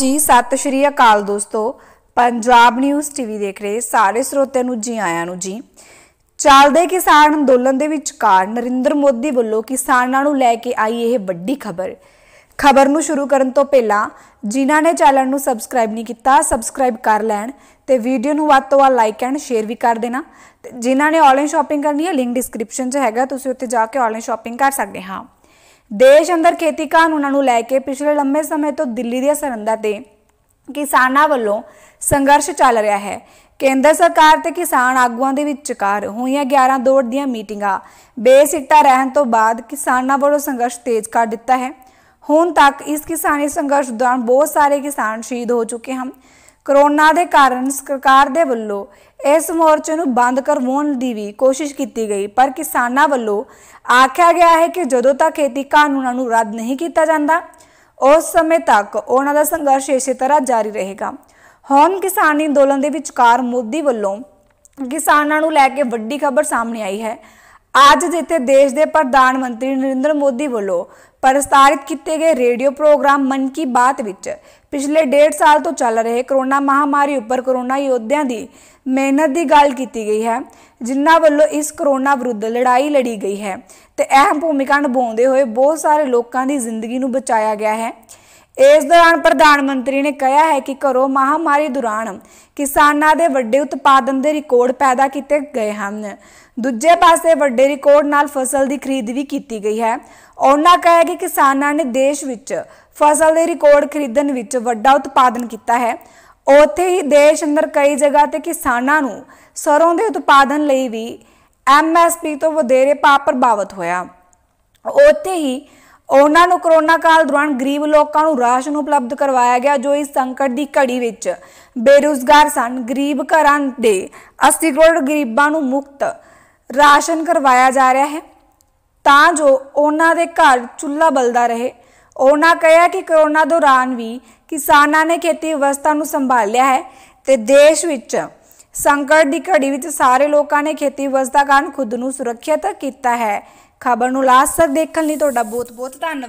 ਜੀ ਸਤਿ ਸ਼੍ਰੀ ਅਕਾਲ ਦੋਸਤੋ ਪੰਜਾਬ ਨਿਊਜ਼ ਟੀਵੀ ਦੇਖ ਰਹੇ ਸਾਰੇ ਸਰੋਤਿਆਂ ਨੂੰ ਜੀ ਆਇਆਂ ਨੂੰ ਜੀ ਚੱਲਦੇ ਕਿਸਾਨ ਅੰਦੋਲਨ ਦੇ ਵਿੱਚ ਕਾਰ ਨਰਿੰਦਰ ਮੋਦੀ ਵੱਲੋਂ ਕਿਸਾਨਾਂ ਨੂੰ ਲੈ ਕੇ ਆਈ ਇਹ ਵੱਡੀ ਖਬਰ ਖਬਰ ਨੂੰ ਸ਼ੁਰੂ ਕਰਨ ਤੋਂ ਪਹਿਲਾਂ ਜਿਨ੍ਹਾਂ ਨੇ ਚੈਨਲ ਨੂੰ ਸਬਸਕ੍ਰਾਈਬ ਨਹੀਂ ਕੀਤਾ ਸਬਸਕ੍ਰਾਈਬ ਕਰ ਲੈਣ ਤੇ ਵੀਡੀਓ ਨੂੰ ਵੱਧ ਤੋਂ ਵੱਧ ਲਾਈਕ ਐਂਡ ਸ਼ੇਅਰ ਵੀ ਕਰ ਦੇਣਾ ਤੇ ਜਿਨ੍ਹਾਂ ਨੇ ਆਨਲਾਈਨ ਸ਼ਾਪਿੰਗ ਕਰਨੀ ਹੈ ਲਿੰਕ ਡਿਸਕ੍ਰਿਪਸ਼ਨ 'ਚ ਹੈਗਾ ਤੁਸੀਂ ਉੱਥੇ ਜਾ ਕੇ ਆਨਲਾਈਨ ਸ਼ਾਪਿੰਗ ਕਰ ਸਕਦੇ ਹਾਂ ਦੇਸ਼ ਅੰਦਰ ਖੇਤੀ ਕਾਨੂੰਨਾਂ ਨੂੰ ਲੈ ਕੇ ਪਿਛਲੇ ਲੰਮੇ ਸਮੇਂ ਤੋਂ ਦਿੱਲੀ ਦੇ ਸਰੰਦਾ ਤੇ ਕਿਸਾਨਾਂ ਵੱਲੋਂ ਸੰਘਰਸ਼ ਚੱਲ ਰਿਹਾ ਹੈ ਕੇਂਦਰ ਸਰਕਾਰ ਤੇ ਕਿਸਾਨ ਆਗੂਆਂ ਦੇ ਵਿਚਕਾਰ ਹੋਈਆਂ 11 ਦੌੜ ਦੀਆਂ ਮੀਟਿੰਗਾਂ ਬੇਸਿੱਟਾ ਰਹਿਣ ਤੋਂ ਬਾਅਦ ਕਿਸਾਨਾਂ ਵੱਲੋਂ ਸੰਘਰਸ਼ ਤੇਜ਼ ਕਰ ਦਿੱਤਾ ਹੈ ਹੁਣ ਤੱਕ ਇਸ ਕਿਸਾਨੀ ਸੰਘਰਸ਼ ਦੌਰਾਨ ਬਹੁਤ ਸਾਰੇ ਕਿਸਾਨ ਸ਼ਹੀਦ ਹੋ ਚੁੱਕੇ ਹਨ ਕਰੋਨਾ ਦੇ ਕਾਰਨ ਸਰਕਾਰ ਦੇ ਵੱਲੋਂ ਇਸ ਮੋਰਚੇ ਨੂੰ ਬੰਦ ਕਰਵਾਉਣ ਦੀ ਵੀ ਕੋਸ਼ਿਸ਼ ਕੀਤੀ ਗਈ ਪਰ ਕਿਸਾਨਾਂ ਵੱਲੋਂ ਆਖਿਆ ਗਿਆ ਹੈ ਕਿ ਜਦੋਂ ਤੱਕ ਖੇਤੀ ਕਾਨੂੰਨਾਂ ਨੂੰ ਰੱਦ ਨਹੀਂ ਕੀਤਾ ਜਾਂਦਾ ਉਸ ਸਮੇਂ ਤੱਕ ਉਹਨਾਂ ਦਾ ਸੰਘਰਸ਼ ਇਸੇ ਤਰ੍ਹਾਂ ਜਾਰੀ ਰਹੇਗਾ ਹੁਣ ਕਿਸਾਨੀ ਅੰਦੋਲਨ ਦੇ ਵਿਚਕਾਰ ਮੋਦੀ ਵੱਲੋਂ ਕਿਸਾਨਾਂ ਨੂੰ ਲੈ ਕੇ ਵੱਡੀ ਖਬਰ ਸਾਹਮਣੇ ਆਈ ਹੈ ਅੱਜ ਜਿੱਥੇ ਦੇਸ਼ ਦੇ ਪ੍ਰਧਾਨ ਮੰਤਰੀ ਨਰਿੰਦਰ ਮੋਦੀ ਵੱਲੋਂ ਪ੍ਰਸਾਰਿਤ ਕੀਤੇ ਗਏ ਰੇਡੀਓ ਪ੍ਰੋਗਰਾਮ ਮਨ ਕੀ ਬਾਤ ਵਿੱਚ ਪਿਛਲੇ ਡੇਢ ਸਾਲ ਤੋਂ ਚੱਲ ਰਹੇ ਕਰੋਨਾ ਮਹਾਮਾਰੀ ਉੱਪਰ ਕਰੋਨਾ ਯੋਧਿਆਂ ਦੀ ਮਿਹਨਤ ਦੀ ਗੱਲ ਕੀਤੀ ਗਈ ਹੈ ਜਿਨ੍ਹਾਂ ਵੱਲੋਂ ਇਸ ਕਰੋਨਾ ਵਿਰੁੱਧ ਲੜਾਈ ਲੜੀ ਗਈ ਹੈ ਤੇ ਅਹਿਮ ਭੂਮਿਕਾ ਨਿਭਾਉਂਦੇ ਹੋਏ ਬਹੁਤ ਸਾਰੇ ਲੋਕਾਂ ਦੀ ਜ਼ਿੰਦਗੀ ਨੂੰ ਬਚਾਇਆ ਗਿਆ ਹੈ ਇਸ ਦੌਰਾਨ ਪ੍ਰਧਾਨ ਮੰਤਰੀ ਨੇ ਕਿਹਾ ਹੈ ਕਿ ਕਰੋ ਮਹਾਮਾਰੀ ਦੌਰਾਨ ਕਿਸਾਨਾਂ ਦੇ ਵੱਡੇ ਉਤਪਾਦਨ ਦੇ ਰਿਕਾਰਡ ਪੈਦਾ ਕੀਤੇ ਗਏ ਹਨ ਦੂਜੇ ਪਾਸੇ ਵੱਡੇ ਰਿਕਾਰਡ ਨਾਲ ਫਸਲ ਦੀ ਖਰੀਦ ਵੀ ਕੀਤੀ ਗਈ ਹੈ ਉਹਨਾਂ ਕਹੇ ਕਿ ਕਿਸਾਨਾਂ ਨੇ ਦੇਸ਼ ਵਿੱਚ ਫਸਲ ਦੇ ਰਿਕਾਰਡ ਖਰੀਦਣ ਵਿੱਚ ਵੱਡਾ ਉਤਪਾਦਨ ਕੀਤਾ ਹੈ ਉੱਥੇ ਹੀ ਦੇਸ਼ ਅੰਦਰ ਕਈ ਜਗ੍ਹਾ ਤੇ ਕਿਸਾਨਾਂ ਨੂੰ ਸਰੋਂ ਦੇ ਉਤਪਾਦਨ ਲਈ ਵੀ ਐਮਐਸਪੀ ਤੋਂ ਵਧੇਰੇ ਭਾਅ ਪ੍ਰਭਾਵਿਤ ਹੋਇਆ ਉੱਥੇ ਹੀ ਉਹਨਾਂ ਨੂੰ ਕਰੋਨਾ ਕਾਲ ਦੌਰਾਨ ਗਰੀਬ ਲੋਕਾਂ ਨੂੰ ਰਾਸ਼ਨ ਉਪਲਬਧ ਕਰਵਾਇਆ ਗਿਆ ਜੋ ਇਸ ਸੰਕਟ ਦੀ ਘੜੀ ਵਿੱਚ ਬੇਰੁਜ਼ਗਾਰ ਸਨ ਗਰੀਬ ਘਰਾਂ ਦੇ 80 ਕਰੋੜ ਗਰੀਬਾਂ ਨੂੰ ਮੁਫਤ ਰਾਸ਼ਨ ਕਰਵਾਇਆ ਜਾ ਰਿਹਾ ਹੈ ਤਾਂ ਜੋ ਉਹਨਾਂ ਦੇ ਘਰ ਚੁੱਲ੍ਹਾ ਬਲਦਾ ਰਹੇ ਉਹਨਾਂ ਕਹਿਆ ਕਿ ਕਰੋਨਾ ਦੌਰਾਨ ਵੀ ਕਿਸਾਨਾਂ ਨੇ ਖੇਤੀ ਵਿਵਸਥਾ ਨੂੰ ਸੰਭਾਲਿਆ ਹੈ ਤੇ ਦੇਸ਼ ਵਿੱਚ ਸੰਕਟ ਦੀ ਘੜੀ ਵਿੱਚ ਸਾਰੇ ਲੋਕਾਂ ਨੇ ਖੇਤੀ ਵਿਵਸਥਾ ਕਾਰਨ ਖੁਦ ਨੂੰ ਸੁਰੱਖਿਅਤ ਕੀਤਾ ਹੈ ਖਬਰ ਨੂੰ ਲਾਸਟ ਤੱਕ ਦੇਖਣ ਲਈ ਤੁਹਾਡਾ ਬਹੁਤ ਬਹੁਤ ਧੰਨਵਾਦ